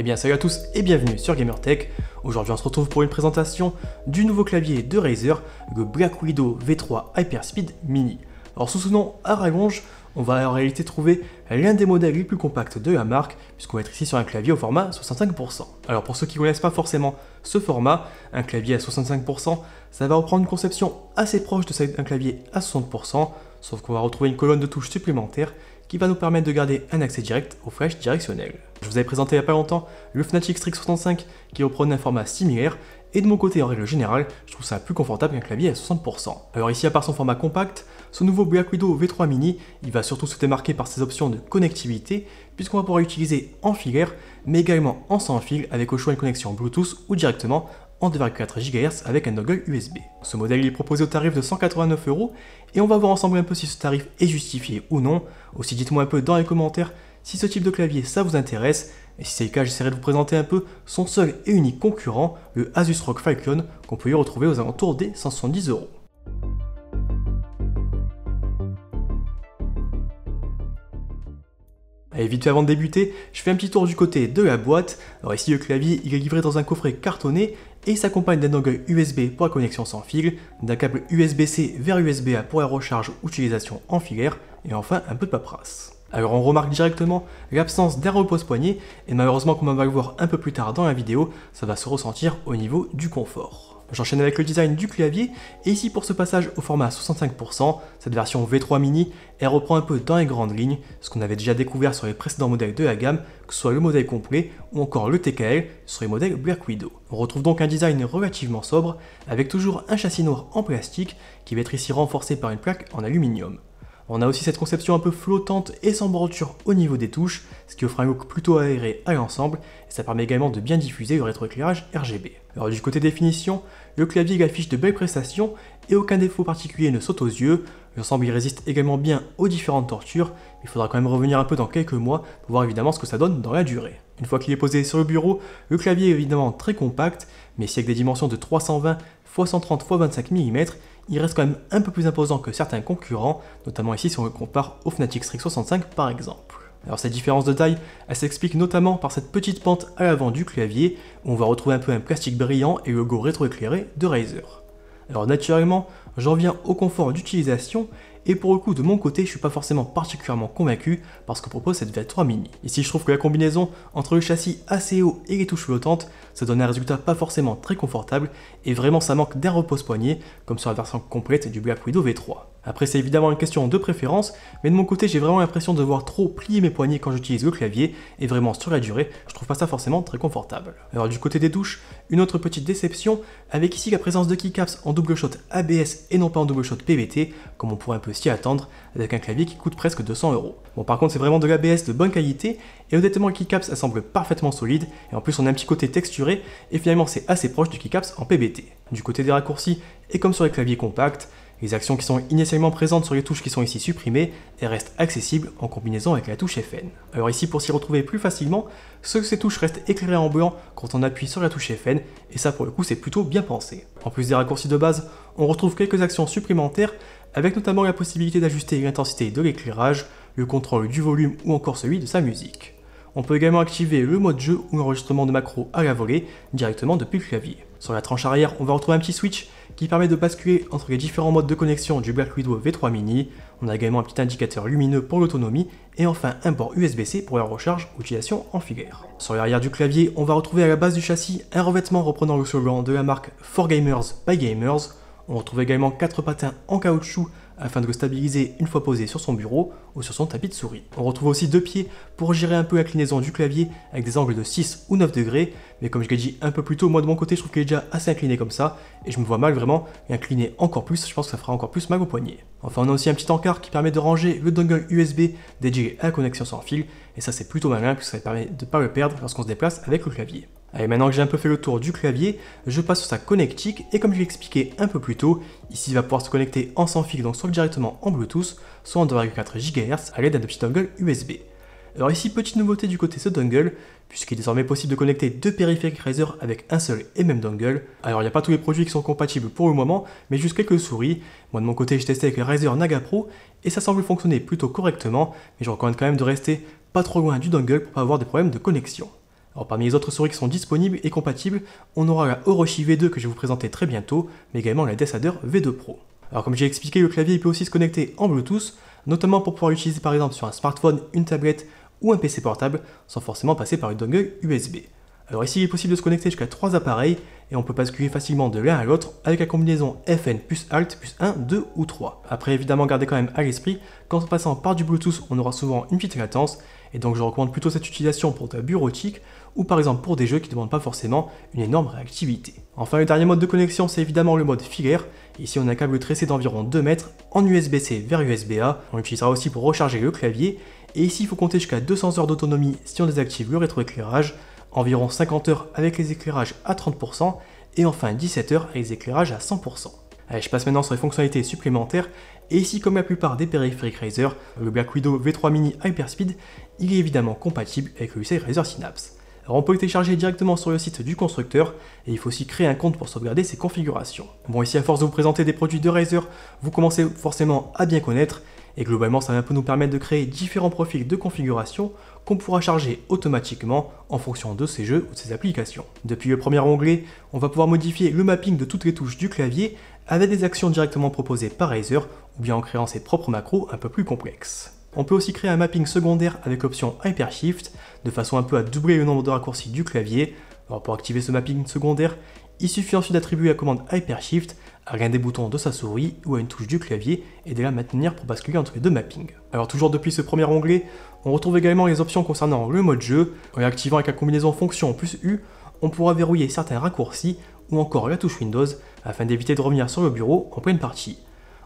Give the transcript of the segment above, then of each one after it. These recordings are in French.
Eh bien salut à tous et bienvenue sur GamerTech. Aujourd'hui on se retrouve pour une présentation du nouveau clavier de Razer, le Black Widow V3 Hyperspeed Mini. Alors sous ce nom à on va en réalité trouver l'un des modèles les plus compacts de la marque, puisqu'on va être ici sur un clavier au format 65%. Alors pour ceux qui ne connaissent pas forcément ce format, un clavier à 65%, ça va reprendre une conception assez proche de celle d'un clavier à 60%, sauf qu'on va retrouver une colonne de touches supplémentaire qui va nous permettre de garder un accès direct aux flèches directionnelles. Je vous avais présenté il n'y a pas longtemps le Fnatic Strix 65 qui reprenait un format similaire et de mon côté en règle générale, je trouve ça plus confortable qu'un clavier à 60%. Alors ici à part son format compact, ce nouveau Black Widow V3 mini, il va surtout se démarquer par ses options de connectivité puisqu'on va pouvoir l'utiliser en filaire mais également en sans fil avec au choix une connexion Bluetooth ou directement en 2,4 GHz avec un dongle USB. Ce modèle est proposé au tarif de 189 euros et on va voir ensemble un peu si ce tarif est justifié ou non. Aussi dites-moi un peu dans les commentaires si ce type de clavier ça vous intéresse et si c'est le cas j'essaierai de vous présenter un peu son seul et unique concurrent, le Asus ROG Falcon qu'on peut y retrouver aux alentours des 170 euros. vite fait avant de débuter, je fais un petit tour du côté de la boîte. Alors ici le clavier il est livré dans un coffret cartonné et s'accompagne d'un dongle USB pour la connexion sans fil, d'un câble USB-C vers USB-A pour la recharge utilisation en filaire, et enfin un peu de paperasse. Alors on remarque directement l'absence d'un repose-poignet, et malheureusement comme on va le voir un peu plus tard dans la vidéo, ça va se ressentir au niveau du confort. J'enchaîne avec le design du clavier, et ici pour ce passage au format 65%, cette version V3 mini, elle reprend un peu dans les grandes lignes ce qu'on avait déjà découvert sur les précédents modèles de la gamme, que ce soit le modèle complet ou encore le TKL sur les modèles Black Widow. On retrouve donc un design relativement sobre, avec toujours un châssis noir en plastique qui va être ici renforcé par une plaque en aluminium. On a aussi cette conception un peu flottante et sans bordure au niveau des touches, ce qui offre un look plutôt aéré à l'ensemble, et ça permet également de bien diffuser le rétroéclairage RGB. Alors du côté définition, le clavier affiche de belles prestations et aucun défaut particulier ne saute aux yeux, l'ensemble il résiste également bien aux différentes tortures, il faudra quand même revenir un peu dans quelques mois pour voir évidemment ce que ça donne dans la durée. Une fois qu'il est posé sur le bureau, le clavier est évidemment très compact, mais si avec des dimensions de 320 x 130 x 25 mm, il reste quand même un peu plus imposant que certains concurrents, notamment ici si on le compare au Fnatic Strix 65 par exemple. Alors cette différence de taille, elle s'explique notamment par cette petite pente à l'avant du clavier, où on va retrouver un peu un plastique brillant et le logo rétroéclairé de Razer. Alors naturellement, j'en viens au confort d'utilisation, et pour le coup, de mon côté, je suis pas forcément particulièrement convaincu par ce que propose cette v 3 Mini. Ici, je trouve que la combinaison entre le châssis assez haut et les touches flottantes, ça donne un résultat pas forcément très confortable, et vraiment ça manque d'un repose-poignet, comme sur la version complète du Black Widow V3. Après c'est évidemment une question de préférence, mais de mon côté j'ai vraiment l'impression de voir trop plier mes poignets quand j'utilise le clavier, et vraiment sur la durée, je trouve pas ça forcément très confortable. Alors du côté des douches, une autre petite déception, avec ici la présence de keycaps en double shot ABS et non pas en double shot PBT, comme on pourrait un peu s'y attendre, avec un clavier qui coûte presque 200 euros. Bon par contre c'est vraiment de l'ABS de bonne qualité, et honnêtement le keycaps semble parfaitement solide, et en plus on a un petit côté texturé, et finalement c'est assez proche du keycaps en PBT. Du côté des raccourcis, et comme sur les claviers compacts, les actions qui sont initialement présentes sur les touches qui sont ici supprimées, restent accessibles en combinaison avec la touche FN. Alors ici, pour s'y retrouver plus facilement, ces touches restent éclairées en blanc quand on appuie sur la touche FN, et ça pour le coup c'est plutôt bien pensé. En plus des raccourcis de base, on retrouve quelques actions supplémentaires, avec notamment la possibilité d'ajuster l'intensité de l'éclairage, le contrôle du volume ou encore celui de sa musique. On peut également activer le mode jeu ou l'enregistrement de macro à la volée directement depuis le clavier. Sur la tranche arrière, on va retrouver un petit switch qui permet de basculer entre les différents modes de connexion du Black Widow V3 Mini. On a également un petit indicateur lumineux pour l'autonomie et enfin un port USB-C pour la recharge utilisation en figure. Sur l'arrière du clavier, on va retrouver à la base du châssis un revêtement reprenant le slogan de la marque For Gamers by Gamers. On retrouve également quatre patins en caoutchouc afin de le stabiliser une fois posé sur son bureau ou sur son tapis de souris. On retrouve aussi deux pieds pour gérer un peu l'inclinaison du clavier avec des angles de 6 ou 9 degrés, mais comme je l'ai dit un peu plus tôt, moi de mon côté je trouve qu'il est déjà assez incliné comme ça, et je me vois mal vraiment incliné encore plus, je pense que ça fera encore plus mal au poignet. Enfin on a aussi un petit encart qui permet de ranger le dongle USB dédié à la connexion sans fil, et ça c'est plutôt malin que ça permet de ne pas le perdre lorsqu'on se déplace avec le clavier. Allez, maintenant que j'ai un peu fait le tour du clavier, je passe sur sa connectique et comme je l'ai expliqué un peu plus tôt, ici il va pouvoir se connecter en sans fil, donc soit directement en Bluetooth, soit en 2,4 GHz à l'aide d'un petit dongle USB. Alors ici, petite nouveauté du côté ce dongle, puisqu'il est désormais possible de connecter deux périphériques Razer avec un seul et même dongle. Alors il n'y a pas tous les produits qui sont compatibles pour le moment, mais juste quelques souris. Moi de mon côté, j'ai testé avec le Razer Naga Pro, et ça semble fonctionner plutôt correctement, mais je recommande quand même de rester pas trop loin du dongle pour pas avoir des problèmes de connexion. Alors, parmi les autres souris qui sont disponibles et compatibles, on aura la Orochi V2 que je vais vous présenter très bientôt, mais également la Desader V2 Pro. Alors comme j'ai expliqué, le clavier peut aussi se connecter en Bluetooth, notamment pour pouvoir l'utiliser par exemple sur un smartphone, une tablette ou un PC portable, sans forcément passer par une dongle USB. Alors ici, il est possible de se connecter jusqu'à trois appareils, et on peut basculer facilement de l'un à l'autre avec la combinaison FN plus Alt plus 1, 2 ou 3. Après évidemment, gardez quand même à l'esprit qu'en passant par du Bluetooth, on aura souvent une petite latence, et donc je recommande plutôt cette utilisation pour ta bureautique ou par exemple pour des jeux qui ne demandent pas forcément une énorme réactivité. Enfin le dernier mode de connexion c'est évidemment le mode filaire. Ici on a un câble tressé d'environ 2 mètres en USB-C vers USB-A. On l'utilisera aussi pour recharger le clavier. Et ici il faut compter jusqu'à 200 heures d'autonomie si on désactive le rétroéclairage, environ 50 heures avec les éclairages à 30% et enfin 17 heures avec les éclairages à 100%. Allez, eh, je passe maintenant sur les fonctionnalités supplémentaires, et ici comme la plupart des périphériques Razer, le Black Widow V3 Mini Hyperspeed, il est évidemment compatible avec le UC Razer Synapse. Alors on peut le télécharger directement sur le site du constructeur et il faut aussi créer un compte pour sauvegarder ses configurations. Bon ici à force de vous présenter des produits de Razer, vous commencez forcément à bien connaître et globalement ça va un peu nous permettre de créer différents profils de configuration qu'on pourra charger automatiquement en fonction de ses jeux ou de ses applications. Depuis le premier onglet, on va pouvoir modifier le mapping de toutes les touches du clavier avec des actions directement proposées par Razer ou bien en créant ses propres macros un peu plus complexes. On peut aussi créer un mapping secondaire avec option Hypershift, de façon un peu à doubler le nombre de raccourcis du clavier. pour activer ce mapping secondaire, il suffit ensuite d'attribuer la commande Hypershift à l'un des boutons de sa souris ou à une touche du clavier et de la maintenir pour basculer entre les deux mappings. Alors toujours depuis ce premier onglet, on retrouve également les options concernant le mode jeu. En activant avec la combinaison fonction plus U, on pourra verrouiller certains raccourcis ou encore la touche Windows afin d'éviter de revenir sur le bureau en pleine partie.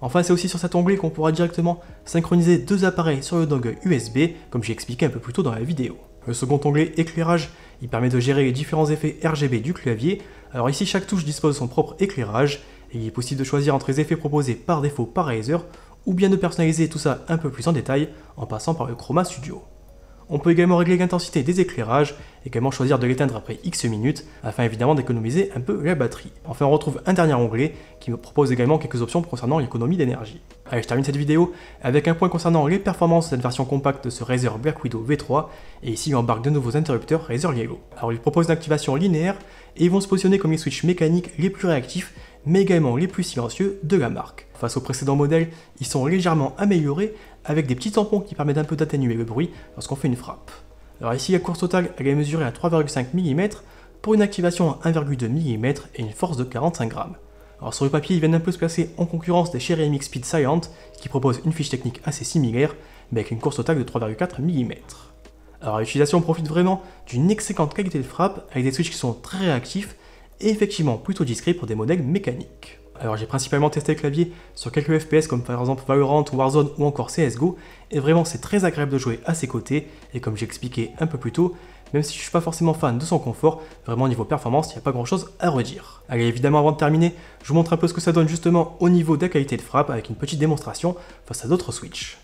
Enfin, c'est aussi sur cet onglet qu'on pourra directement synchroniser deux appareils sur le dongle USB, comme j'ai expliqué un peu plus tôt dans la vidéo. Le second onglet éclairage, il permet de gérer les différents effets RGB du clavier. Alors ici, chaque touche dispose de son propre éclairage, et il est possible de choisir entre les effets proposés par défaut par Razer, ou bien de personnaliser tout ça un peu plus en détail en passant par le Chroma Studio. On peut également régler l'intensité des éclairages, également choisir de l'éteindre après X minutes, afin évidemment d'économiser un peu la batterie. Enfin, on retrouve un dernier onglet qui me propose également quelques options concernant l'économie d'énergie. Allez, je termine cette vidéo avec un point concernant les performances de cette version compacte de ce Razer Black V3, et ici il embarque de nouveaux interrupteurs Razer Yellow. Alors il propose une activation linéaire, et ils vont se positionner comme les switches mécaniques les plus réactifs, mais également les plus silencieux de la marque. Face aux précédents modèles, ils sont légèrement améliorés avec des petits tampons qui permettent un peu d'atténuer le bruit lorsqu'on fait une frappe. Alors ici la course totale elle est mesurée à 3,5 mm pour une activation à 1,2 mm et une force de 45 grammes. Alors sur le papier, ils viennent un peu se placer en concurrence des Cherry MX Speed Silent, qui propose une fiche technique assez similaire, mais avec une course totale de 3,4 mm. Alors l'utilisation profite vraiment d'une excellente qualité de frappe, avec des switches qui sont très réactifs effectivement plutôt discret pour des modèles mécaniques. Alors j'ai principalement testé le clavier sur quelques FPS comme par exemple Valorant, Warzone ou encore CSGO, et vraiment c'est très agréable de jouer à ses côtés, et comme j'ai expliqué un peu plus tôt, même si je suis pas forcément fan de son confort, vraiment au niveau performance, il n'y a pas grand chose à redire. Allez, évidemment, avant de terminer, je vous montre un peu ce que ça donne justement au niveau de la qualité de frappe avec une petite démonstration face à d'autres Switch.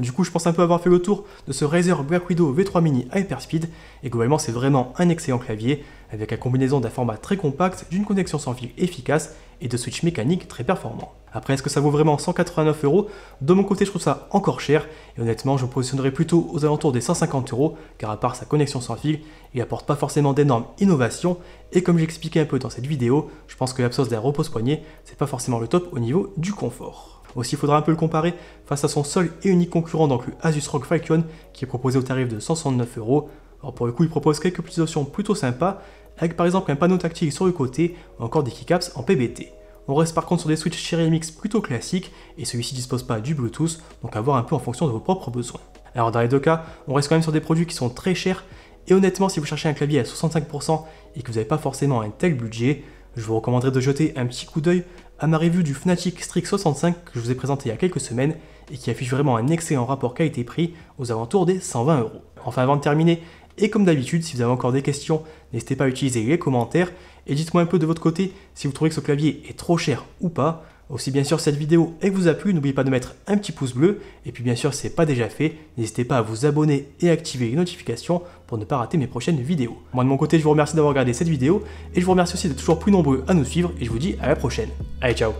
Du coup, je pense un peu avoir fait le tour de ce Razer Black Widow V3 Mini Hyperspeed, et globalement, c'est vraiment un excellent clavier, avec la combinaison d'un format très compact, d'une connexion sans fil efficace et de switch mécanique très performant. Après, est-ce que ça vaut vraiment 189 euros De mon côté, je trouve ça encore cher, et honnêtement, je me positionnerai plutôt aux alentours des 150 euros, car à part sa connexion sans fil, il apporte pas forcément d'énormes innovations, et comme j'expliquais un peu dans cette vidéo, je pense que l'absence d'un repose-poignet, c'est pas forcément le top au niveau du confort. Aussi, il faudra un peu le comparer face à son seul et unique concurrent, donc le Asus ROG Falcon, qui est proposé au tarif de 169 euros. Alors pour le coup, il propose quelques petites options plutôt sympas, avec par exemple un panneau tactile sur le côté ou encore des keycaps en PBT. On reste par contre sur des switches Cherry MX plutôt classiques, et celui-ci ne dispose pas du Bluetooth, donc à voir un peu en fonction de vos propres besoins. Alors dans les deux cas, on reste quand même sur des produits qui sont très chers, et honnêtement si vous cherchez un clavier à 65% et que vous n'avez pas forcément un tel budget, je vous recommanderais de jeter un petit coup d'œil à ma revue du Fnatic Strix 65 que je vous ai présenté il y a quelques semaines et qui affiche vraiment un excellent rapport qualité-prix aux alentours des 120 euros. Enfin avant de terminer, et comme d'habitude, si vous avez encore des questions, n'hésitez pas à utiliser les commentaires et dites-moi un peu de votre côté si vous trouvez que ce clavier est trop cher ou pas. Aussi bien sûr cette vidéo et vous a plu, n'oubliez pas de mettre un petit pouce bleu et puis bien sûr si ce n'est pas déjà fait, n'hésitez pas à vous abonner et activer les notifications pour ne pas rater mes prochaines vidéos. Moi de mon côté, je vous remercie d'avoir regardé cette vidéo et je vous remercie aussi d'être toujours plus nombreux à nous suivre et je vous dis à la prochaine. Allez, ciao